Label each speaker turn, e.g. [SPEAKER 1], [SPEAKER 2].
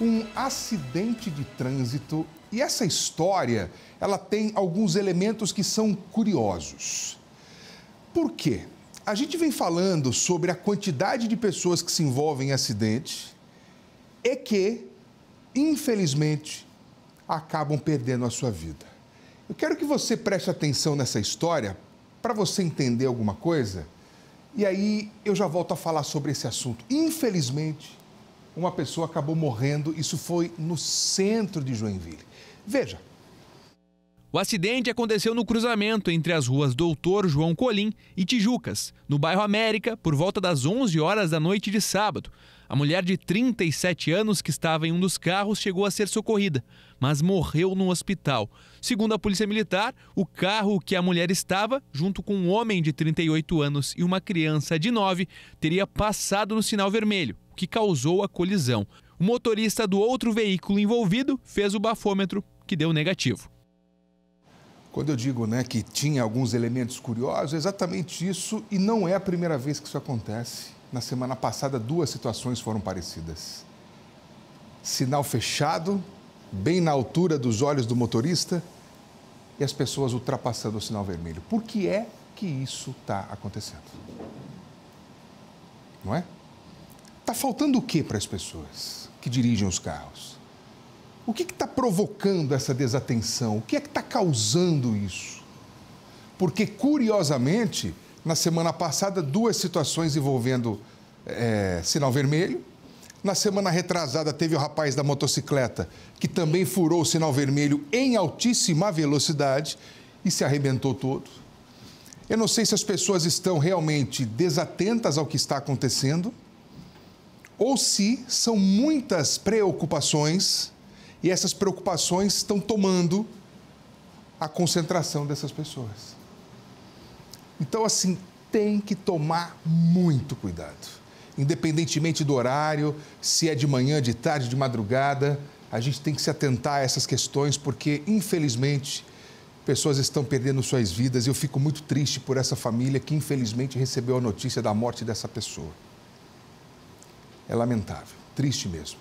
[SPEAKER 1] um acidente de trânsito e essa história, ela tem alguns elementos que são curiosos. Por quê? A gente vem falando sobre a quantidade de pessoas que se envolvem em acidentes e que, infelizmente, acabam perdendo a sua vida. Eu quero que você preste atenção nessa história para você entender alguma coisa. E aí eu já volto a falar sobre esse assunto. Infelizmente, uma pessoa acabou morrendo. Isso foi no centro de Joinville. Veja.
[SPEAKER 2] O acidente aconteceu no cruzamento entre as ruas Doutor João Colim e Tijucas, no bairro América, por volta das 11 horas da noite de sábado. A mulher de 37 anos que estava em um dos carros chegou a ser socorrida, mas morreu no hospital. Segundo a Polícia Militar, o carro que a mulher estava, junto com um homem de 38 anos e uma criança de 9, teria passado no sinal vermelho que causou a colisão. O motorista do outro veículo envolvido fez o bafômetro, que deu negativo.
[SPEAKER 1] Quando eu digo né, que tinha alguns elementos curiosos, é exatamente isso, e não é a primeira vez que isso acontece. Na semana passada, duas situações foram parecidas. Sinal fechado, bem na altura dos olhos do motorista, e as pessoas ultrapassando o sinal vermelho. Por que é que isso está acontecendo? Não é? Está faltando o que para as pessoas que dirigem os carros? O que está provocando essa desatenção? O que é que está causando isso? Porque, curiosamente, na semana passada, duas situações envolvendo é, sinal vermelho. Na semana retrasada, teve o rapaz da motocicleta que também furou o sinal vermelho em altíssima velocidade e se arrebentou todo. Eu não sei se as pessoas estão realmente desatentas ao que está acontecendo ou se são muitas preocupações e essas preocupações estão tomando a concentração dessas pessoas. Então, assim, tem que tomar muito cuidado. Independentemente do horário, se é de manhã, de tarde, de madrugada, a gente tem que se atentar a essas questões, porque, infelizmente, pessoas estão perdendo suas vidas. e Eu fico muito triste por essa família que, infelizmente, recebeu a notícia da morte dessa pessoa é lamentável, triste mesmo.